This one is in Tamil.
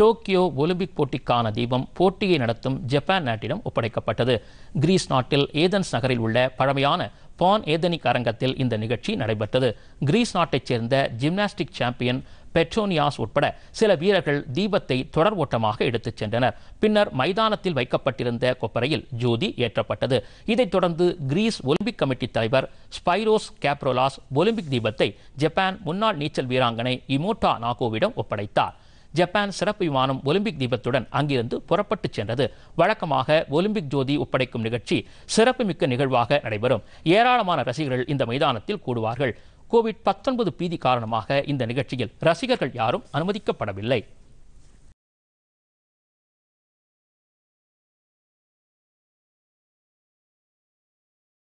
டோக்கியோ ஒலிம்பிக் போட்டிக்கான தீபம் போட்டியை நடத்தும் ஜப்பான் நாட்டிடம் ஒப்படைக்கப்பட்டது கிரீஸ் நாட்டில் ஏதன்ஸ் நகரில் உள்ள பழமையான பான் ஏதனிக் அரங்கத்தில் இந்த நிகழ்ச்சி நடைபெற்றது கிரீஸ் நாட்டைச் சேர்ந்த ஜிம்னாஸ்டிக் சாம்பியன் பெட்ரோனியாஸ் உட்பட சில வீரர்கள் தீபத்தை தொடர் ஓட்டமாக எடுத்துச் சென்றனர் பின்னர் மைதானத்தில் வைக்கப்பட்டிருந்த கொப்பரையில் ஜோதி ஏற்றப்பட்டது இதைத் தொடர்ந்து கிரீஸ் ஒலிம்பிக் கமிட்டி தலைவர் ஸ்பைரோஸ் கேப்ரோலாஸ் ஒலிம்பிக் தீபத்தை ஜப்பான் முன்னாள் நீச்சல் வீராங்கனை இமோட்டா நாகோவிடம் ஒப்படைத்தார் ஜப்பான் சிறப்பு விமானம் ஒலிம்பிக் தீபத்துடன் அங்கிருந்து புறப்பட்டு சென்றது வழக்கமாக ஒலிம்பிக் ஜோதி ஒப்படைக்கும் நிகழ்ச்சி சிறப்புமிக்க நிகழ்வாக நடைபெறும் ஏராளமான ரசிகர்கள் இந்த மைதானத்தில் கூடுவார்கள் கோவிட் பத்தொன்பது பீதி காரணமாக இந்த நிகழ்ச்சியில் ரசிகர்கள் யாரும் அனுமதிக்கப்படவில்லை